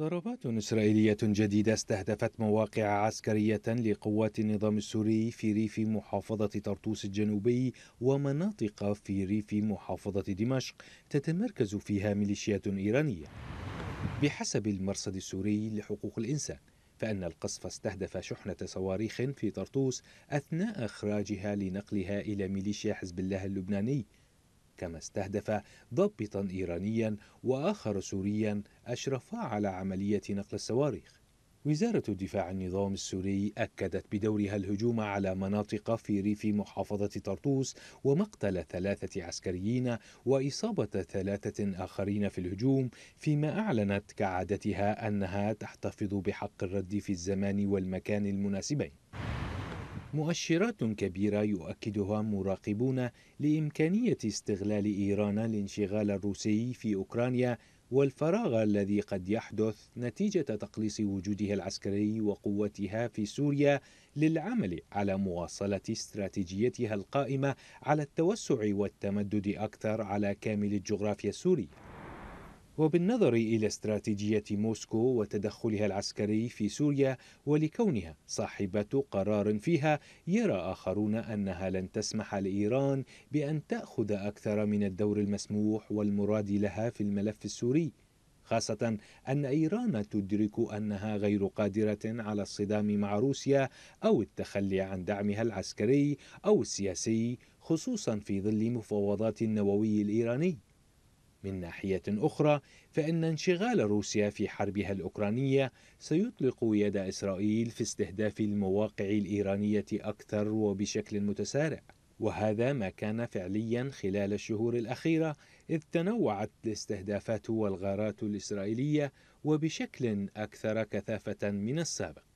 ضربات إسرائيلية جديدة استهدفت مواقع عسكرية لقوات النظام السوري في ريف محافظة طرطوس الجنوبي ومناطق في ريف محافظة دمشق تتمركز فيها ميليشيات إيرانية بحسب المرصد السوري لحقوق الإنسان فإن القصف استهدف شحنة صواريخ في طرطوس أثناء إخراجها لنقلها إلى ميليشيا حزب الله اللبناني كما استهدف ضابطا إيرانيا وآخر سوريا أشرفا على عملية نقل الصواريخ وزارة الدفاع النظام السوري أكدت بدورها الهجوم على مناطق في ريف محافظة طرطوس ومقتل ثلاثة عسكريين وإصابة ثلاثة آخرين في الهجوم فيما أعلنت كعادتها أنها تحتفظ بحق الرد في الزمان والمكان المناسبين مؤشرات كبيرة يؤكدها مراقبون لإمكانية استغلال إيران الانشغال الروسي في أوكرانيا والفراغ الذي قد يحدث نتيجة تقليص وجودها العسكري وقوتها في سوريا للعمل على مواصلة استراتيجيتها القائمة على التوسع والتمدد أكثر على كامل الجغرافيا السورية وبالنظر إلى استراتيجية موسكو وتدخلها العسكري في سوريا ولكونها صاحبة قرار فيها يرى آخرون أنها لن تسمح لإيران بأن تأخذ أكثر من الدور المسموح والمراد لها في الملف السوري خاصة أن إيران تدرك أنها غير قادرة على الصدام مع روسيا أو التخلي عن دعمها العسكري أو السياسي خصوصا في ظل مفاوضات النووي الإيراني من ناحية أخرى فإن انشغال روسيا في حربها الأوكرانية سيطلق يد إسرائيل في استهداف المواقع الإيرانية أكثر وبشكل متسارع وهذا ما كان فعليا خلال الشهور الأخيرة إذ تنوعت الاستهدافات والغارات الإسرائيلية وبشكل أكثر كثافة من السابق